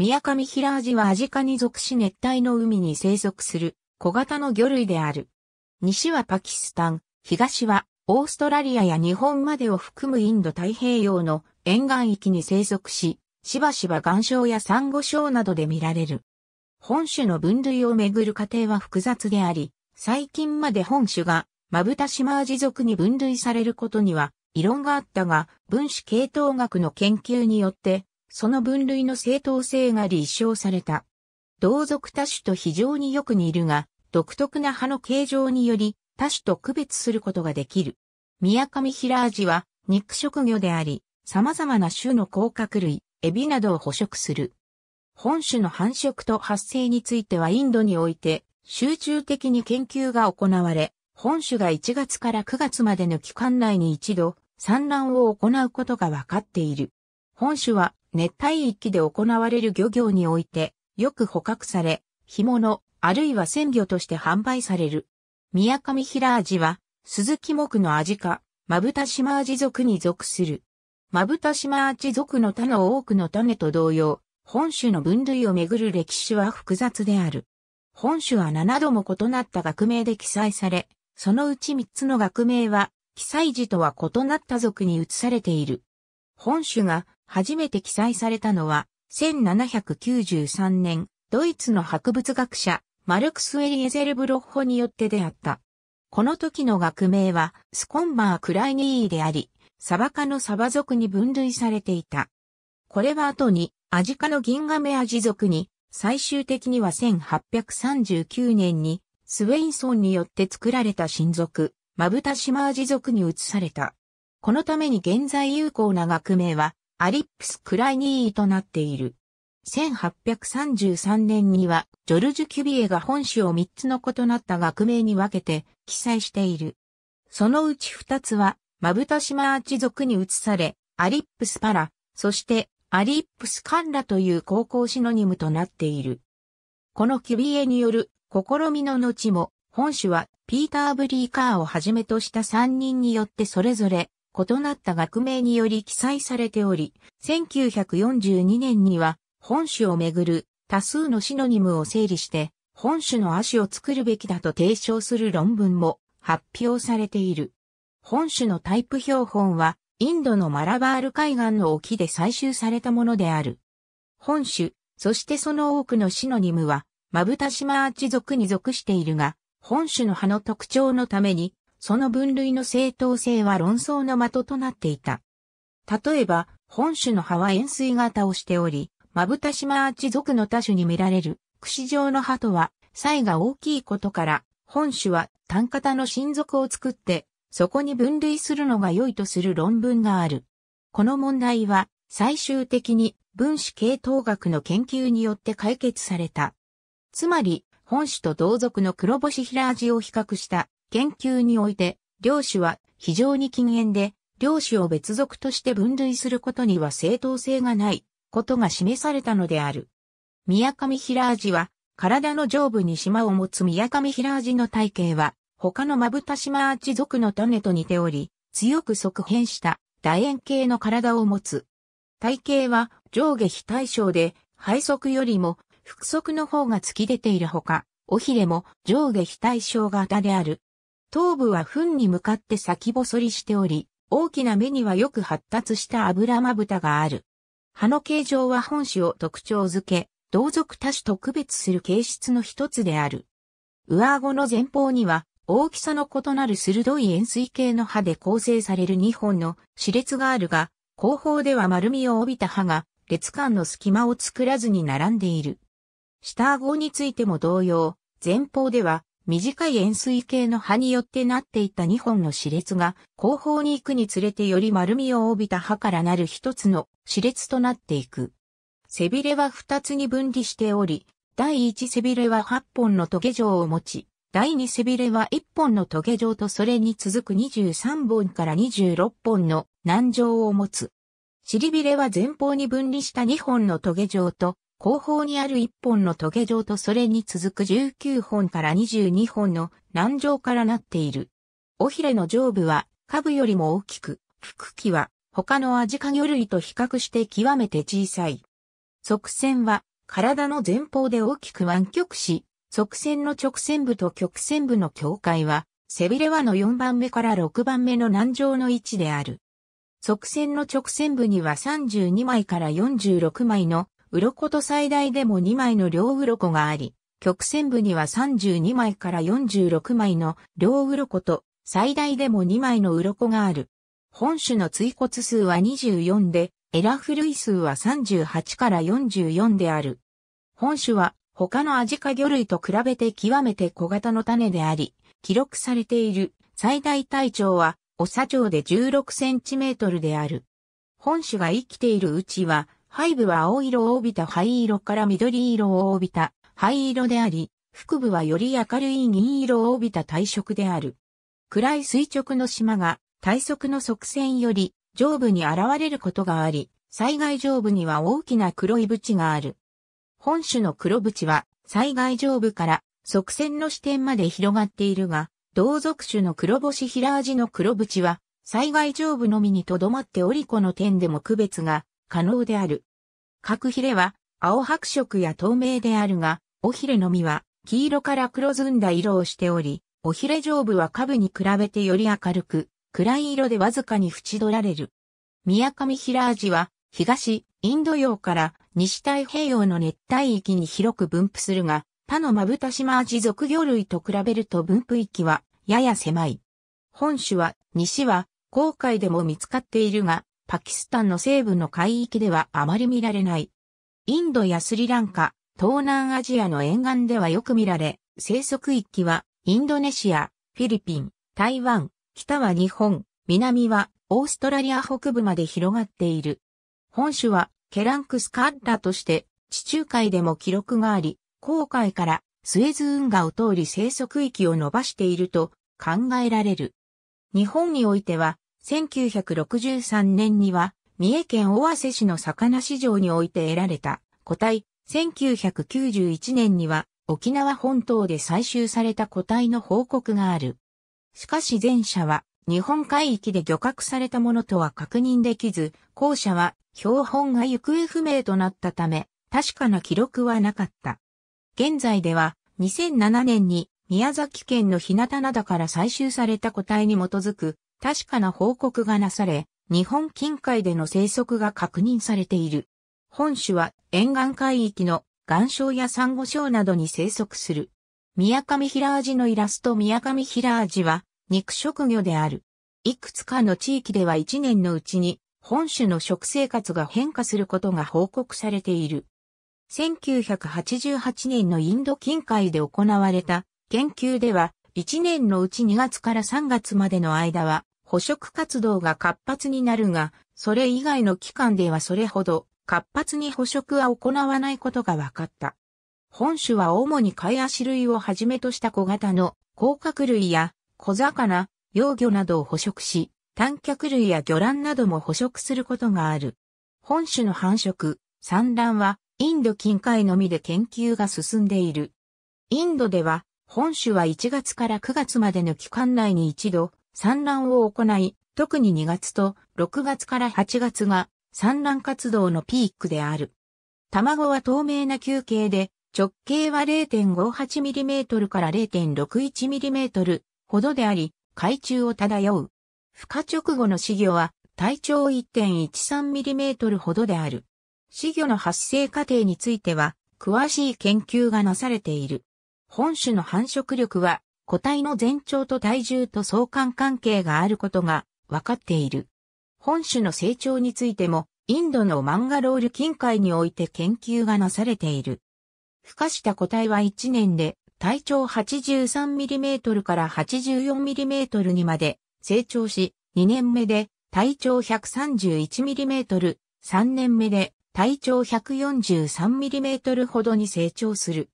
宮上平アジはアジカに属し熱帯の海に生息する小型の魚類である。西はパキスタン、東はオーストラリアや日本までを含むインド太平洋の沿岸域に生息し、しばしば岩礁やサンゴ礁などで見られる。本種の分類をめぐる過程は複雑であり、最近まで本種がマブタシマアジ属に分類されることには異論があったが、分子系統学の研究によってその分類の正当性が立証された。同族多種と非常によく似るが、独特な葉の形状により、多種と区別することができる。宮上平アジは肉食魚であり、様々な種の甲殻類、エビなどを捕食する。本種の繁殖と発生についてはインドにおいて集中的に研究が行われ、本種が1月から9月までの期間内に一度産卵を行うことが分かっている。本種は熱帯域で行われる漁業において、よく捕獲され、干物、あるいは鮮魚として販売される。宮上平アジは、鈴木木のアジ科、まぶたしまアジ族に属する。まぶたシマアジ族の他の多くの種と同様、本種の分類をめぐる歴史は複雑である。本種は7度も異なった学名で記載され、そのうち3つの学名は、記載時とは異なった族に移されている。本種が初めて記載されたのは、1793年、ドイツの博物学者、マルクス・エリエゼル・ブロッホによって出会った。この時の学名は、スコンバー・クライニーであり、サバ科のサバ族に分類されていた。これは後に、アジ科のギンガメアジ族に、最終的には1839年に、スウェインソンによって作られた新族、マブタシマアジ族に移された。このために現在有効な学名は、アリップス・クライニーとなっている。1833年には、ジョルジュ・キュビエが本種を3つの異なった学名に分けて記載している。そのうち2つは、マブタシマーチ族に移され、アリップス・パラ、そしてアリップス・カンラという高校シノニムとなっている。このキュビエによる試みの後も、本種はピーター・ブリーカーをはじめとした3人によってそれぞれ異なった学名により記載されており、1942年には本種をめぐる多数のシノニムを整理して、本種の亜種を作るべきだと提唱する論文も発表されている。本種のタイプ標本は、インドのマラバール海岸の沖で採集されたものである。本種、そしてその多くのシノニムは、マブタシマアーチ族に属しているが、本種の葉の特徴のために、その分類の正当性は論争の的となっていた。例えば、本種の葉は円錐型をしており、まぶたしまアーチ族の多種に見られる、串状の葉とは、差異が大きいことから、本種は単型の親族を作って、そこに分類するのが良いとする論文がある。この問題は、最終的に分子系統学の研究によって解決された。つまり、本種と同族の黒星平味を比較した研究において、量子は非常に禁煙で、量子を別属として分類することには正当性がないことが示されたのである。宮上平味は、体の上部に島を持つ宮上平味の体型は、他のまぶた島アーチ族の種と似ており、強く側変した楕円形の体を持つ。体型は上下非対称で、背側よりも腹側の方が突き出ているほか、尾ひれも上下非対称型である。頭部は糞に向かって先細りしており、大きな目にはよく発達した油まぶたがある。葉の形状は本種を特徴づけ、同族多種と区別する形質の一つである。上顎の前方には、大きさの異なる鋭い円錐形の歯で構成される2本の歯列があるが、後方では丸みを帯びた歯が、列間の隙間を作らずに並んでいる。下顎についても同様、前方では短い円錐形の葉によってなっていた2本の歯列が、後方に行くにつれてより丸みを帯びた歯からなる一つの歯列となっていく。背びれは2つに分離しており、第1背びれは8本の棘状を持ち、第2背びれは1本の棘状とそれに続く23本から26本の難状を持つ。尻びれは前方に分離した2本の棘状と、後方にある1本の棘状とそれに続く19本から22本の軟状からなっている。尾ひれの上部は下部よりも大きく、腹器は他のアジカ魚類と比較して極めて小さい。側線は体の前方で大きく湾曲し、側線の直線部と曲線部の境界は、背びれ輪の4番目から6番目の軟状の位置である。側線の直線部には32枚から46枚の鱗と最大でも2枚の両鱗があり、曲線部には32枚から46枚の両鱗と最大でも2枚の鱗がある。本種の椎骨数は24で、エラフ類数は38から44である。本種は他のアジカ魚類と比べて極めて小型の種であり、記録されている最大体長は、オサ長で16センチメートルである。本種が生きているうちは、背部は青色を帯びた灰色から緑色を帯びた灰色であり、腹部はより明るい銀色を帯びた体色である。暗い垂直の島が体側の側線より上部に現れることがあり、災害上部には大きな黒い縁がある。本種の黒縁は災害上部から側線の視点まで広がっているが、同族種の黒星平味の黒縁は災害上部のみにとどまっておりこの点でも区別が可能である。角ヒレは青白色や透明であるが、おヒレの実は黄色から黒ずんだ色をしており、おヒレ上部は下部に比べてより明るく、暗い色でわずかに縁取られる。宮上平ジは東、インド洋から西太平洋の熱帯域に広く分布するが、他のマブタシマアジ属魚類と比べると分布域はやや狭い。本種は西は航海でも見つかっているが、パキスタンの西部の海域ではあまり見られない。インドやスリランカ、東南アジアの沿岸ではよく見られ、生息域はインドネシア、フィリピン、台湾、北は日本、南はオーストラリア北部まで広がっている。本種はケランクスカッラとして地中海でも記録があり、航海からスエズ運河を通り生息域を伸ばしていると考えられる。日本においては1963年には、三重県尾鷲市の魚市場において得られた個体、1991年には沖縄本島で採集された個体の報告がある。しかし前者は日本海域で漁獲されたものとは確認できず、後者は標本が行方不明となったため、確かな記録はなかった。現在では2007年に宮崎県の日向灘から採集された個体に基づく確かな報告がなされ、日本近海での生息が確認されている。本種は沿岸海域の岩礁やサンゴ礁などに生息する。宮上平アジのイラスト宮上平アジは肉食魚である。いくつかの地域では1年のうちに本種の食生活が変化することが報告されている。1988年のインド近海で行われた研究では1年のうち2月から3月までの間は捕食活動が活発になるが、それ以外の期間ではそれほど活発に捕食は行わないことが分かった。本種は主に貝足類をはじめとした小型の甲殻類や小魚、幼魚などを捕食し、短脚類や魚卵なども捕食することがある。本種の繁殖、産卵はインド近海のみで研究が進んでいる。インドでは本種は1月から9月までの期間内に一度産卵を行い、特に2月と6月から8月が産卵活動のピークである。卵は透明な球形で、直径は 0.58mm から 0.61mm ほどであり、海中を漂う。孵化直後の死魚は体長 1.13mm ほどである。死魚の発生過程については、詳しい研究がなされている。本種の繁殖力は個体の全長と体重と相関関係があることが分かっている。本種の成長についても、インドのマンガロール近海において研究がなされている。孵化した個体は1年で体長 83mm から 84mm にまで成長し、2年目で体長 131mm、3年目で体長 143mm ほどに成長する。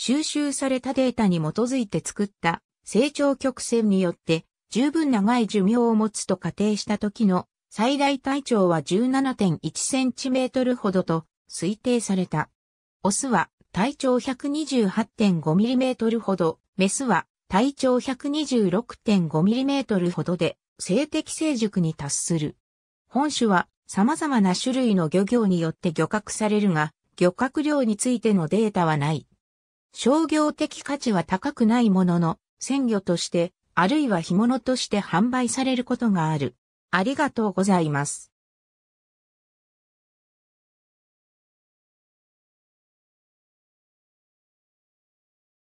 収集されたデータに基づいて作った成長曲線によって十分長い寿命を持つと仮定した時の最大体長は 17.1cm ほどと推定された。オスは体長 128.5mm ほど、メスは体長 126.5mm ほどで性的成熟に達する。本種は様々な種類の漁業によって漁獲されるが、漁獲量についてのデータはない。商業的価値は高くないものの、鮮魚として、あるいは干物として販売されることがある。ありがとうございます。